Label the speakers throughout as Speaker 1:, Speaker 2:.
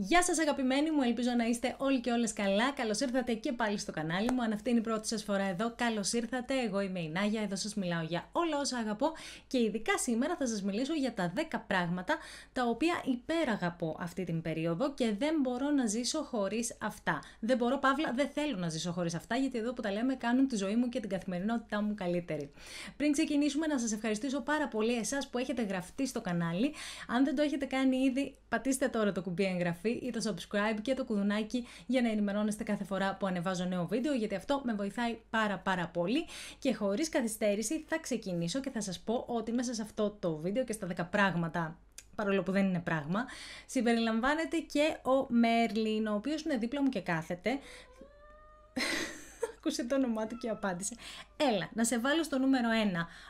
Speaker 1: Γεια σας αγαπημένοι μου, ελπίζω να είστε όλοι και όλες καλά. Καλώς ήρθατε και πάλι στο κανάλι μου. Αν αυτή είναι η πρώτη σας φορά εδώ, καλώς ήρθατε. Εγώ είμαι η Νάγια, εδώ σας μιλάω για όλα όσα αγαπώ και ειδικά σήμερα θα σας μιλήσω για τα 10 πράγματα τα οποία υπεραγαπώ αυτή την περίοδο και δεν μπορώ να ζήσω χωρίς αυτά. Δεν μπορώ, Παύλα, δεν θέλω να ζήσω χωρίς αυτά γιατί εδώ που τα λέμε κάνουν τη ζωή μου και την καθημερινότητά μου καλύτερη. Πριν ξεκινήσουμε να σας ευχαριστήσω πάρα πολύ εσάς που έχετε γραφτεί στο κανάλι. Αν δεν το έχετε κάνει ήδη, πατήστε τώρα το κουμπί εγγραφής ή το subscribe και το κουδουνάκι για να ενημερώνεστε κάθε φορά που ανεβάζω νέο βίντεο, γιατί αυτό με βοηθάει πάρα πάρα πολύ. Και χωρίς καθυστέρηση θα ξεκινήσω και θα σας πω ότι μέσα σε αυτό το βίντεο και στα 10 πράγματα παρόλο που δεν είναι πράγμα, συμπεριλαμβάνεται και ο Μέρλιν, ο οποίος είναι δίπλα μου και κάθεται άκουσε το όνομά του και απάντησε. Έλα, να σε βάλω στο νούμερο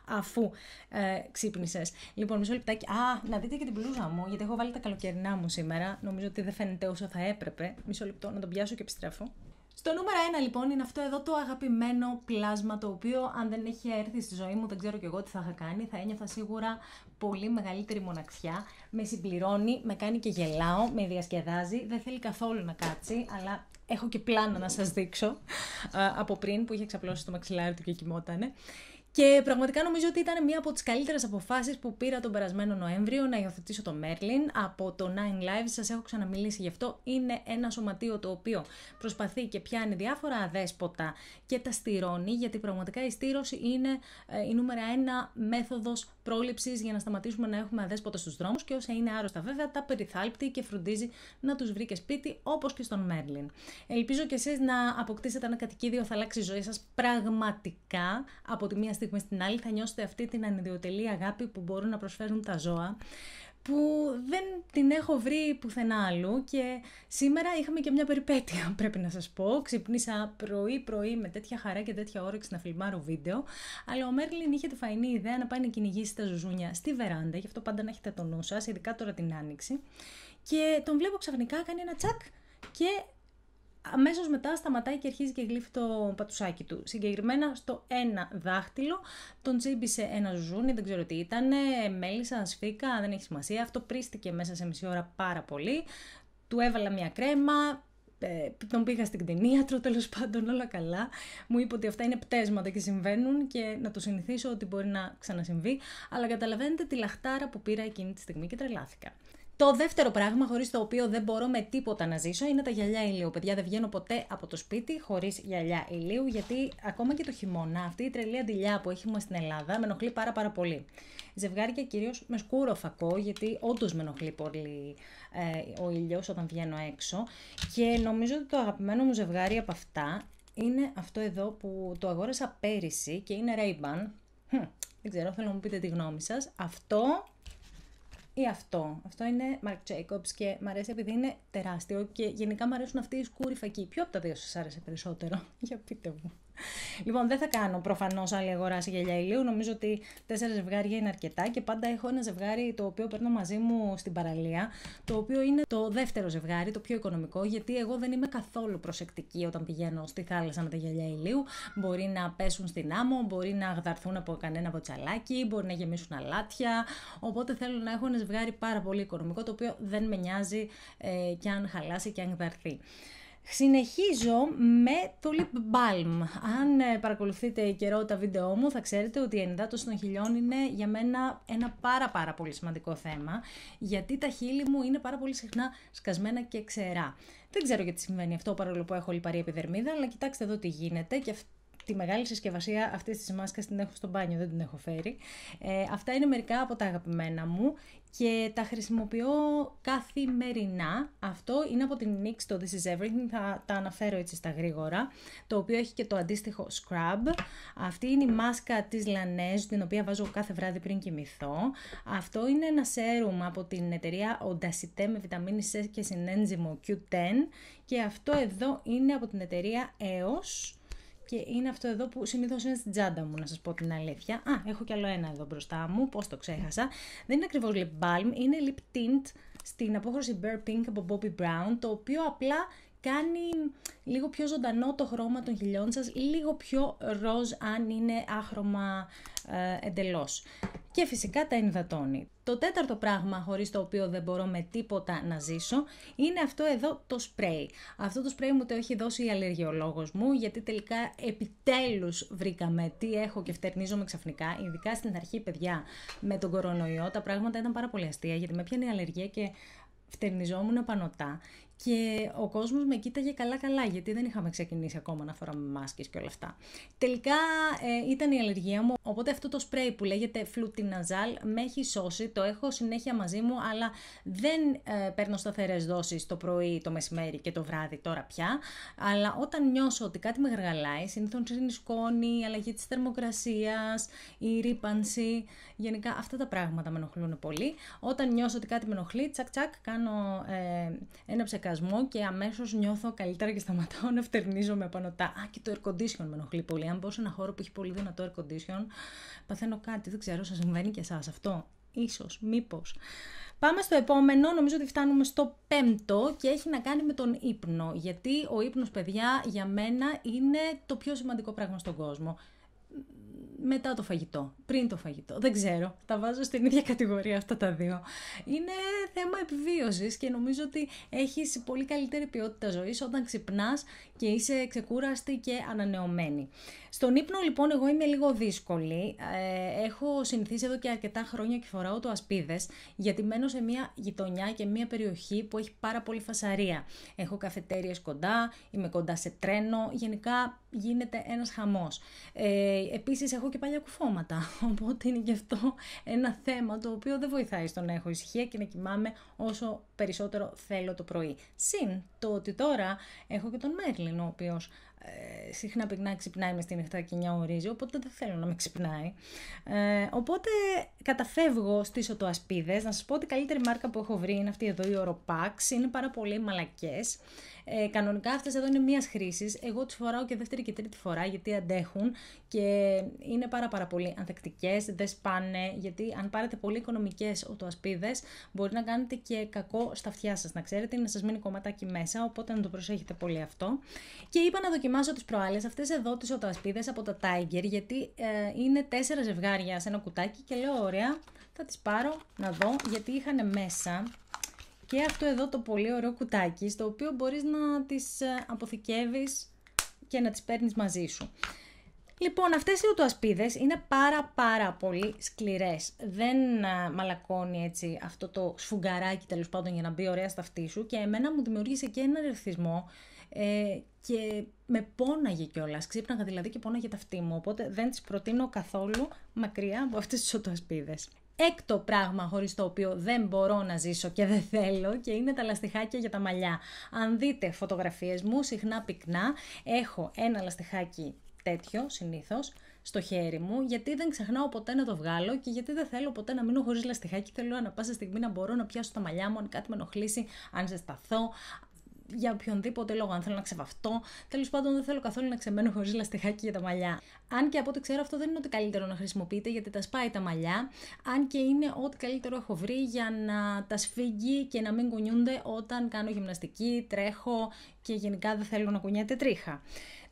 Speaker 1: 1 αφού ε, ξύπνησες. Λοιπόν, μισό λεπτάκι. Α, να δείτε και την πλούζα μου, γιατί έχω βάλει τα καλοκαιρινά μου σήμερα. Νομίζω ότι δεν φαίνεται όσο θα έπρεπε. Μισό λεπτό να τον πιάσω και επιστρέφω. Στο νούμερο 1 λοιπόν είναι αυτό εδώ το αγαπημένο πλάσμα το οποίο αν δεν είχε έρθει στη ζωή μου δεν ξέρω και εγώ τι θα είχα κάνει, θα ένιωθα σίγουρα πολύ μεγαλύτερη μοναξιά, με συμπληρώνει, με κάνει και γελάω, με διασκεδάζει, δεν θέλει καθόλου να κάτσει, αλλά έχω και πλάνα να σας δείξω από πριν που είχε ξαπλώσει το μαξιλάρι του και κοιμότανε. Και πραγματικά νομίζω ότι ήταν μία από τις καλύτερες αποφάσεις που πήρα τον περασμένο Νοέμβριο να υιοθετήσω το Merlin από το Nine Lives. Σας έχω ξαναμιλήσει γι' αυτό. Είναι ένα σωματείο το οποίο προσπαθεί και πιάνει διάφορα αδέσποτα και τα στηρώνει, γιατί πραγματικά η στήρωση είναι ε, η νούμερα ένα μέθοδος πρόληψης για να σταματήσουμε να έχουμε αδέσποτα στους δρόμους και όσα είναι άρρωστα βέβαια τα περιθάλπτει και φροντίζει να τους βρει και σπίτι όπως και στον Μέρλιν. Ελπίζω και εσείς να αποκτήσετε ένα κατοικίδιο, θα αλλάξει η ζωή σας πραγματικά από τη μία στιγμή στην άλλη. Θα νιώσετε αυτή την ανιδιοτελή αγάπη που μπορούν να προσφέρουν τα ζώα που δεν την έχω βρει πουθενά άλλου και σήμερα είχαμε και μια περιπέτεια πρέπει να σας πω. Ξυπνήσα πρωί πρωί με τέτοια χαρά και τέτοια όρεξη να φιλμάρω βίντεο, αλλά ο Μέρλιν είχε τη φαϊνή ιδέα να πάει να κυνηγήσει τα ζουζούνια στη βεράντα, γι' αυτό πάντα να έχετε το νου σας, ειδικά τώρα την άνοιξη. Και τον βλέπω ξαφνικά κάνει ένα τσακ και αμέσως μετά σταματάει και αρχίζει και γλύφει το πατουσάκι του. Συγκεκριμένα στο ένα δάχτυλο τον τσίμπησε ένα ζουζούνι, δεν ξέρω τι ήταν, μέλισσα, σφίκα, δεν έχει σημασία. Αυτό πρίστηκε μέσα σε μισή ώρα πάρα πολύ. Του έβαλα μια κρέμα, ε, τον πήγα στην κτηνίατρο, τέλος πάντων όλα καλά. Μου είπε ότι αυτά είναι πτέσματα και συμβαίνουν και να το συνηθίσω ότι μπορεί να ξανασυμβεί. Αλλά καταλαβαίνετε τη λαχτάρα που πήρα εκείνη τη στιγμή και τρελάθηκα. Το δεύτερο πράγμα χωρίς το οποίο δεν μπορώ με τίποτα να ζήσω είναι τα γυαλιά ηλίου. Παιδιά, δεν βγαίνω ποτέ από το σπίτι χωρίς γυαλιά ηλίου, γιατί ακόμα και το χειμώνα αυτή η τρελή αντιλιά που έχουμε στην Ελλάδα με ενοχλεί πάρα, πάρα πολύ. Ζευγάρια κυρίως με σκούρο φακό, γιατί όντως με ενοχλεί πολύ ε, ο ήλιος όταν βγαίνω έξω. Και νομίζω ότι το αγαπημένο μου ζευγάρι από αυτά είναι αυτό εδώ που το αγόρασα πέρυσι και είναι Ray-Ban. δεν ξέρω, θέλω να μου πείτε τη γνώμη σας, Αυτό ή αυτό. Αυτό είναι Mark Jacobs και μ' αρέσει επειδή είναι τεράστιο και γενικά μ' αρέσουν αυτοί οι σκούροι φακοί. Ποιο από τα δύο σας άρεσε περισσότερο, για πείτε μου λοιπόν, δεν θα κάνω προφανώς άλλη αγορά σε γυαλιά ηλίου. Νομίζω ότι τέσσερα ζευγάρια είναι αρκετά και πάντα έχω ένα ζευγάρι το οποίο παίρνω μαζί μου στην παραλία, το οποίο είναι το δεύτερο ζευγάρι, το πιο οικονομικό, γιατί εγώ δεν είμαι καθόλου προσεκτική όταν πηγαίνω στη θάλασσα με τα γυαλιά ηλίου. Μπορεί να πέσουν στην άμμο, μπορεί να γδαρθούν από κανένα βοτσαλάκι, μπορεί να γεμίσουν αλάτια. Οπότε θέλω να έχω ένα ζευγάρι πάρα πολύ οικονομικό, το οποίο δεν με νοιάζει ε, και αν χαλάσει και αν γδαρθεί. Συνεχίζω με το lip balm. Αν ε, παρακολουθείτε καιρό τα βίντεό μου θα ξέρετε ότι η ενυδάτωση των χιλιών είναι για μένα ένα πάρα πάρα πολύ σημαντικό θέμα γιατί τα χείλη μου είναι πάρα πολύ συχνά σκασμένα και ξερά. Δεν ξέρω γιατί συμβαίνει αυτό παρόλο που έχω λιπαρή επιδερμίδα αλλά κοιτάξτε εδώ τι γίνεται και αυτό τη μεγάλη συσκευασία αυτής της μάσκας την έχω στο μπάνιο, δεν την έχω φέρει. Ε, αυτά είναι μερικά από τα αγαπημένα μου και τα χρησιμοποιώ καθημερινά. Αυτό είναι από την NYX το This is Everything, θα τα αναφέρω έτσι στα γρήγορα, το οποίο έχει και το αντίστοιχο scrub. Αυτή είναι η μάσκα της Laneige, την οποία βάζω κάθε βράδυ πριν κοιμηθώ. Αυτό είναι ένα serum από την εταιρεία Odacite με βιταμίνη C και συνένζυμο Q10 και αυτό εδώ είναι από την εταιρεία EOS και είναι αυτό εδώ που συνήθως είναι στην τσάντα μου, να σας πω την αλήθεια. Α, έχω κι άλλο ένα εδώ μπροστά μου, πώς το ξέχασα. Δεν είναι ακριβώς lip balm, είναι lip tint στην απόχρωση Bare Pink από Bobby Brown, το οποίο απλά κάνει λίγο πιο ζωντανό το χρώμα των χιλιών σας, λίγο πιο ροζ αν είναι άχρωμα ε, εντελώς. Και φυσικά τα ενδατώνει. Το τέταρτο πράγμα χωρίς το οποίο δεν μπορώ με τίποτα να ζήσω είναι αυτό εδώ το σπρέι. Αυτό το σπρέι μου το έχει δώσει η αλλεργιολόγος μου γιατί τελικά επιτέλους βρήκαμε τι έχω και φτερνίζομαι ξαφνικά. Ειδικά στην αρχή παιδιά με τον κορονοϊό τα πράγματα ήταν πάρα πολύ αστεία γιατί με πιάνει η αλλεργία και φτερνιζόμουν πανωτά και ο κόσμος με κοίταγε καλά-καλά, γιατί δεν είχαμε ξεκινήσει ακόμα να φοράμε μάσκες και όλα αυτά. Τελικά ε, ήταν η αλλεργία μου, οπότε αυτό το σπρέι που λέγεται Flutinazal με έχει σώσει, το έχω συνέχεια μαζί μου, αλλά δεν ε, παίρνω σταθερές δόσεις το πρωί, το μεσημέρι και το βράδυ τώρα πια, αλλά όταν νιώσω ότι κάτι με γαργαλάει, συνήθως είναι η σκόνη, η αλλαγή της θερμοκρασίας, η ρήπανση, γενικά αυτά τα πράγματα με ενοχλούν πολύ. Όταν νιώσω ότι κάτι με ενοχλεί, τσακ τσακ, κάνω ε, ένα ψεκά και αμέσως νιώθω καλύτερα και σταματάω να φτερνίζομαι πάνω τα. Α, και το air condition με ενοχλεί πολύ. Αν μπω σε ένα χώρο που έχει πολύ δυνατό air condition, παθαίνω κάτι. Δεν ξέρω, σας συμβαίνει και εσάς αυτό. Ίσως, μήπως. Πάμε στο επόμενο, νομίζω ότι φτάνουμε στο πέμπτο και έχει να κάνει με τον ύπνο. Γιατί ο ύπνος παιδιά, για μένα είναι το πιο σημαντικό πράγμα στον κόσμο μετά το φαγητό, πριν το φαγητό. Δεν ξέρω. Τα βάζω στην ίδια κατηγορία αυτά τα δύο. Είναι θέμα επιβίωσης και νομίζω ότι έχεις πολύ καλύτερη ποιότητα ζωής όταν ξυπνάς και είσαι ξεκούραστη και ανανεωμένη. Στον ύπνο, λοιπόν, εγώ είμαι λίγο δύσκολη. Ε, έχω συνηθίσει εδώ και αρκετά χρόνια και φοράω το ασπίδες, γιατί μένω σε μια γειτονιά και μια περιοχή που έχει πάρα πολύ φασαρία. Έχω καφετέρειε κοντά, είμαι κοντά σε τρένο. Γενικά γίνεται ένας χαμός. Ε, επίσης έχω και παλιά κουφώματα, οπότε είναι και αυτό ένα θέμα το οποίο δεν βοηθάει στο να έχω ησυχία και να κοιμάμαι όσο περισσότερο θέλω το πρωί. Συν το ότι τώρα έχω και τον Μέρλιν, ο οποίος ε, συχνά πυκνά ξυπνάει μες στη νυχτά και 9 ορίζει, οπότε δεν θέλω να με ξυπνάει. Ε, οπότε καταφεύγω στις οτοασπίδες. Να σας πω ότι η καλύτερη μάρκα που έχω βρει είναι αυτή εδώ, η Oropax. Είναι πάρα πολύ μαλακές. Ε, κανονικά αυτές εδώ είναι μίας χρήσης. Εγώ τις φοράω και δεύτερη και τρίτη φορά γιατί αντέχουν και είναι πάρα, πάρα πολύ ανθεκτικές. Δεν σπάνε γιατί αν πάρετε πολύ οικονομικές οτοασπίδες μπορεί να κάνετε και κακό στα αυτιά σας. Να ξέρετε, να σα μείνει κομματάκι μέσα, οπότε να το προσέχετε πολύ αυτό. Και είπα να δοκιμάσω δοκιμάσω τις προάλλες αυτές εδώ τις οτρασπίδε από τα Tiger, γιατί ε, είναι τέσσερα ζευγάρια σε ένα κουτάκι και λέω: Ωραία, θα τις πάρω να δω, γιατί είχαν μέσα και αυτό εδώ το πολύ ωραίο κουτάκι, στο οποίο μπορείς να τις ε, αποθηκεύεις και να τις παίρνεις μαζί σου. Λοιπόν, αυτές οι ουτοασπίδες είναι πάρα πάρα πολύ σκληρές. Δεν ε, μαλακώνει έτσι αυτό το σφουγγαράκι τέλος πάντων για να μπει ωραία στα αυτή σου και εμένα μου δημιούργησε και ένα ρευθισμό ε, και με πόναγε κιόλας. Ξύπναγα δηλαδή και πόναγε ταυτί μου. Οπότε δεν τι προτείνω καθόλου μακριά από αυτές τις οτοασπίδες. Έκτο πράγμα χωρίς το οποίο δεν μπορώ να ζήσω και δεν θέλω και είναι τα λαστιχάκια για τα μαλλιά. Αν δείτε φωτογραφίες μου, συχνά πυκνά έχω ένα λαστιχάκι τέτοιο συνήθως στο χέρι μου, γιατί δεν ξεχνάω ποτέ να το βγάλω και γιατί δεν θέλω ποτέ να μείνω χωρίς λαστιχάκι. Θέλω ανά πάσα στιγμή να μπορώ να πιάσω τα μαλλιά μου, αν κάτι με ενοχλήσει, αν ζεσταθώ, για οποιονδήποτε λόγο. Αν θέλω να ξεβαφτώ, τέλος πάντων δεν θέλω καθόλου να ξεμένω χωρίς λαστιχάκι για τα μαλλιά. Αν και από ό,τι ξέρω, αυτό δεν είναι ότι καλύτερο να χρησιμοποιείτε γιατί τα σπάει τα μαλλιά. Αν και είναι ό,τι καλύτερο έχω βρει για να τα σφίγγει και να μην κουνιούνται όταν κάνω γυμναστική, τρέχω και γενικά δεν θέλω να κουνιέται τρίχα.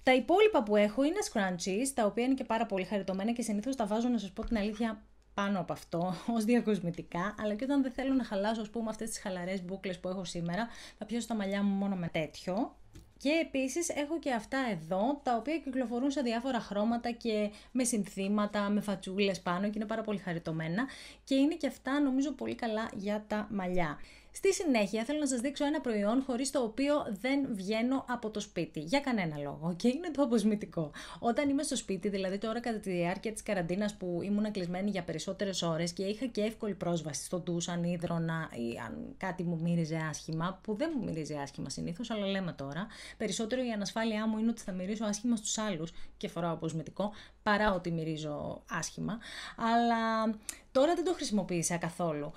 Speaker 1: Τα υπόλοιπα που έχω είναι scrunchies, τα οποία είναι και πάρα πολύ χαριτωμένα και συνήθως τα βάζω να σας πω την αλήθεια πάνω από αυτό, ως διακοσμητικά, αλλά και όταν δεν θέλω να χαλάσω, ας πούμε, αυτές τις χαλαρές μπουκλες που έχω σήμερα, θα πιάσω τα μαλλιά μου μόνο με τέτοιο. Και επίσης έχω και αυτά εδώ, τα οποία κυκλοφορούν σε διάφορα χρώματα και με συνθήματα, με φατσούλες πάνω και είναι πάρα πολύ χαριτωμένα και είναι και αυτά νομίζω πολύ καλά για τα μαλλιά. Στη συνέχεια θέλω να σας δείξω ένα προϊόν χωρίς το οποίο δεν βγαίνω από το σπίτι, για κανένα λόγο και είναι το αποσμητικό. Όταν είμαι στο σπίτι, δηλαδή τώρα κατά τη διάρκεια της καραντίνας που ήμουν κλεισμένη για περισσότερες ώρες και είχα και εύκολη πρόσβαση στο ντους αν ίδρωνα ή αν κάτι μου μύριζε άσχημα, που δεν μου μύριζε άσχημα συνήθως, αλλά λέμε τώρα, περισσότερο η ανασφάλειά μου είναι ότι θα μυρίσω άσχημα στους άλλους και φοράω αποσμητικό, παρά ότι μυρίζω άσχημα, αλλά τώρα δεν το χρησιμοποίησα καθόλου. Α,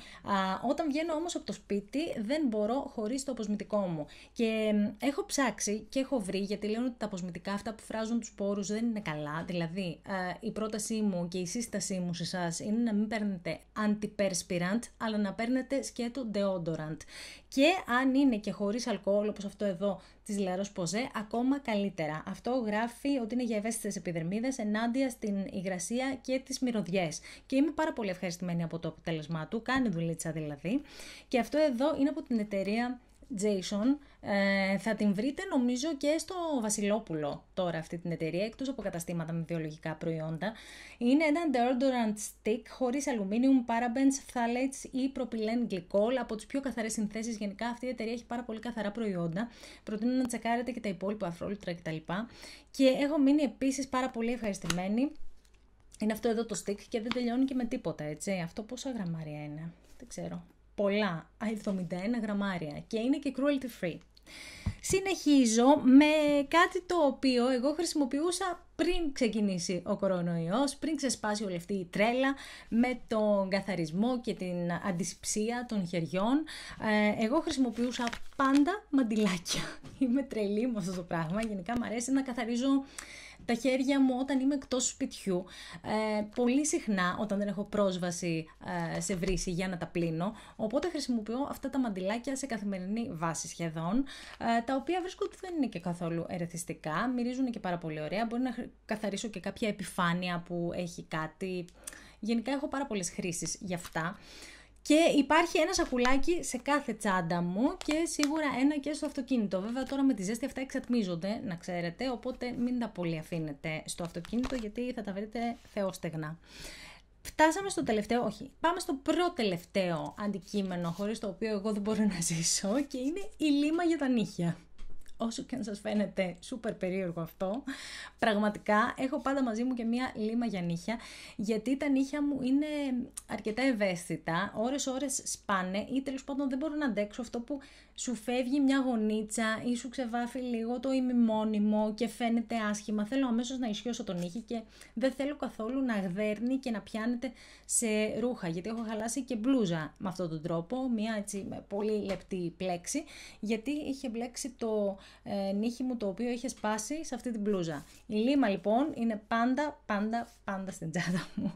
Speaker 1: όταν βγαίνω όμως από το σπίτι δεν μπορώ χωρίς το αποσμητικό μου. Και έχω ψάξει και έχω βρει, γιατί λένε ότι τα αποσμητικά αυτά που φράζουν τους πόρους δεν είναι καλά, δηλαδή η πρότασή μου και η σύστασή μου σε εσάς είναι να μην παίρνετε antiperspirant, αλλά να παίρνετε σκέτο deodorant. Και αν είναι και χωρίς αλκοόλ, όπως αυτό εδώ, της Λαρός Ποζέ ακόμα καλύτερα. Αυτό γράφει ότι είναι για ευαίσθητες επιδερμίδες ενάντια στην υγρασία και τις μυρωδιές. Και είμαι πάρα πολύ ευχαριστημένη από το αποτέλεσμά του, κάνει δουλίτσα δηλαδή. Και αυτό εδώ είναι από την εταιρεία Jason ε, θα την βρείτε νομίζω και στο Βασιλόπουλο τώρα αυτή την εταιρεία εκτός από καταστήματα με βιολογικά προϊόντα. Είναι ένα deodorant stick χωρίς αλουμίνιουμ, parabens, phthalates ή προπυλέν γλυκόλ από τις πιο καθαρές συνθέσεις γενικά αυτή η εταιρεία έχει πάρα πολύ καθαρά προϊόντα. Προτείνω να τσεκάρετε και τα υπόλοιπα αφρόλουτρα κτλ. Και έχω μείνει επίσης πάρα πολύ ευχαριστημένη. Είναι αυτό εδώ το stick και δεν τελειώνει και με τίποτα έτσι. Αυτό πόσα γραμμάρια είναι. Δεν ξέρω πολλά, 71 γραμμάρια και είναι και cruelty free συνεχίζω με κάτι το οποίο εγώ χρησιμοποιούσα πριν ξεκινήσει ο κορονοϊός, πριν ξεσπάσει όλη αυτή η τρέλα με τον καθαρισμό και την αντισυψία των χεριών. Ε, εγώ χρησιμοποιούσα πάντα μαντιλάκια. Είμαι τρελή με αυτό το πράγμα. Γενικά μου αρέσει να καθαρίζω τα χέρια μου όταν είμαι εκτός σπιτιού. Ε, πολύ συχνά όταν δεν έχω πρόσβαση ε, σε βρύση για να τα πλύνω. Οπότε χρησιμοποιώ αυτά τα μαντιλάκια σε καθημερινή βάση σχεδόν τα οποία βρίσκονται ότι δεν είναι και καθόλου ερεθιστικά, μυρίζουν και πάρα πολύ ωραία. Μπορεί να καθαρίσω και κάποια επιφάνεια που έχει κάτι. Γενικά έχω πάρα πολλές χρήσεις γι' αυτά. Και υπάρχει ένα σακουλάκι σε κάθε τσάντα μου και σίγουρα ένα και στο αυτοκίνητο. Βέβαια τώρα με τη ζέστη αυτά εξατμίζονται, να ξέρετε, οπότε μην τα πολύ αφήνετε στο αυτοκίνητο γιατί θα τα βρείτε θεόστεγνα. Φτάσαμε στο τελευταίο, όχι, πάμε στο προτελευταίο αντικείμενο χωρίς το οποίο εγώ δεν μπορώ να ζήσω και είναι η λίμα για τα νύχια όσο και αν σας φαίνεται σούπερ περίεργο αυτό, πραγματικά έχω πάντα μαζί μου και μία λίμα για νύχια, γιατί τα νύχια μου είναι αρκετά ευαίσθητα, ώρες-ώρες σπάνε ή τέλος πάντων δεν μπορώ να αντέξω αυτό που σου φεύγει μια γονίτσα ή σου ξεβάφει λίγο το ημιμόνιμο και φαίνεται άσχημα. Θέλω αμέσως να ισιώσω τον νύχι και δεν θέλω καθόλου να γδέρνει και να πιάνεται σε ρούχα, γιατί έχω χαλάσει και μπλούζα με αυτόν τον τρόπο, μια έτσι με πολύ λεπτή πλέξη, γιατί είχε μπλέξει το ε, νύχι μου το οποίο είχε σπάσει σε αυτή την μπλούζα. Η λίμα λοιπόν είναι πάντα, πάντα, πάντα στην τσάντα μου.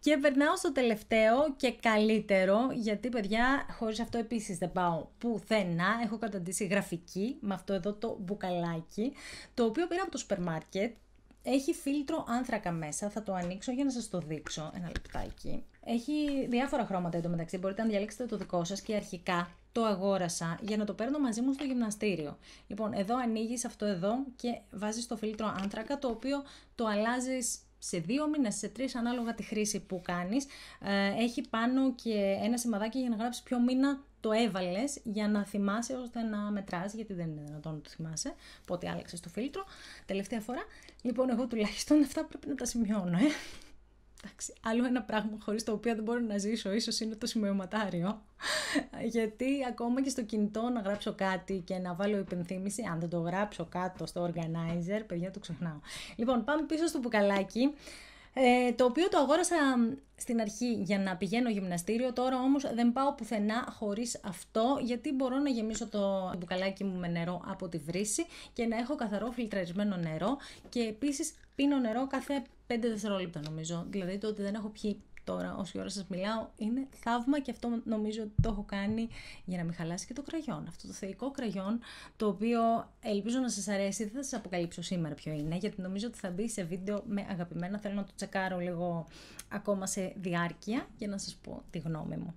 Speaker 1: Και περνάω στο τελευταίο και καλύτερο, γιατί παιδιά, χωρίς αυτό επίσης δεν πάω πουθενά. Έχω καταντήσει γραφική με αυτό εδώ το μπουκαλάκι, το οποίο πήρα από το σούπερ μάρκετ. Έχει φίλτρο άνθρακα μέσα, θα το ανοίξω για να σας το δείξω. Ένα λεπτάκι. Έχει διάφορα χρώματα εδώ μεταξύ, μπορείτε να διαλέξετε το δικό σας και αρχικά το αγόρασα για να το παίρνω μαζί μου στο γυμναστήριο. Λοιπόν, εδώ ανοίγεις αυτό εδώ και βάζεις το φίλτρο άνθρακα, το οποίο το αλλάζεις σε δύο μήνες, σε τρεις, ανάλογα τη χρήση που κάνεις. Ε, έχει πάνω και ένα σημαδάκι για να γράψεις ποιο μήνα το έβαλες για να θυμάσαι ώστε να μετράς, γιατί δεν είναι δυνατόν να το θυμάσαι πότε άλλαξες το φίλτρο τελευταία φορά. Λοιπόν, εγώ τουλάχιστον αυτά πρέπει να τα σημειώνω, ε εντάξει, άλλο ένα πράγμα χωρίς το οποίο δεν μπορώ να ζήσω, ίσως είναι το σημειωματάριο. Γιατί ακόμα και στο κινητό να γράψω κάτι και να βάλω υπενθύμηση, αν δεν το γράψω κάτω στο organizer, παιδιά το ξεχνάω. Λοιπόν, πάμε πίσω στο μπουκαλάκι. Ε, το οποίο το αγόρασα στην αρχή για να πηγαίνω γυμναστήριο, τώρα όμως δεν πάω πουθενά χωρίς αυτό, γιατί μπορώ να γεμίσω το μπουκαλάκι μου με νερό από τη βρύση και να έχω καθαρό φιλτραρισμένο νερό και επίσης πίνω νερό κάθε 5 δευτερόλεπτα νομίζω, δηλαδή το ότι δεν έχω πιει τώρα όση ώρα σας μιλάω είναι θαύμα και αυτό νομίζω ότι το έχω κάνει για να μην χαλάσει και το κραγιόν. Αυτό το θεϊκό κραγιόν το οποίο ελπίζω να σας αρέσει, δεν θα σας αποκαλύψω σήμερα ποιο είναι γιατί νομίζω ότι θα μπει σε βίντεο με αγαπημένα, θέλω να το τσεκάρω λίγο ακόμα σε διάρκεια για να σας πω τη γνώμη μου.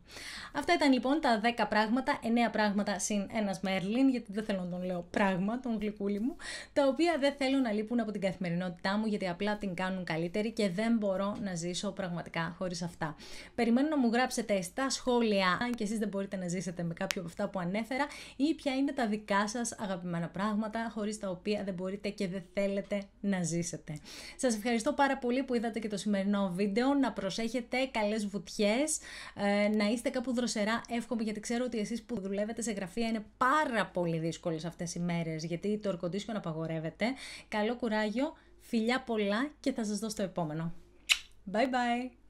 Speaker 1: Αυτά ήταν λοιπόν τα 10 πράγματα, 9 πράγματα συν ένας Μέρλιν γιατί δεν θέλω να τον λέω πράγμα, τον γλυκούλη μου, τα οποία δεν θέλω να λείπουν από την καθημερινότητά μου γιατί απλά την κάνουν καλύτερη και δεν μπορώ να ζήσω πραγματικά χωρίς αυτά. Περιμένω να μου γράψετε στα σχόλια αν και εσείς δεν μπορείτε να ζήσετε με κάποιο από αυτά που ανέφερα ή ποια είναι τα δικά σας αγαπημένα πράγματα χωρίς τα οποία δεν μπορείτε και δεν θέλετε να ζήσετε. Σας ευχαριστώ πάρα πολύ που είδατε και το σημερινό βίντεο, να προσέχετε καλές βουτιές, ε, να είστε κάπου δροσερά, εύχομαι γιατί ξέρω ότι εσείς που δουλεύετε σε γραφεία είναι πάρα πολύ δύσκολες αυτές οι μέρες γιατί το ορκοντήσιο να απαγορεύεται. Καλό κουράγιο, φιλιά πολλά και θα σας δω στο επόμενο. Bye bye!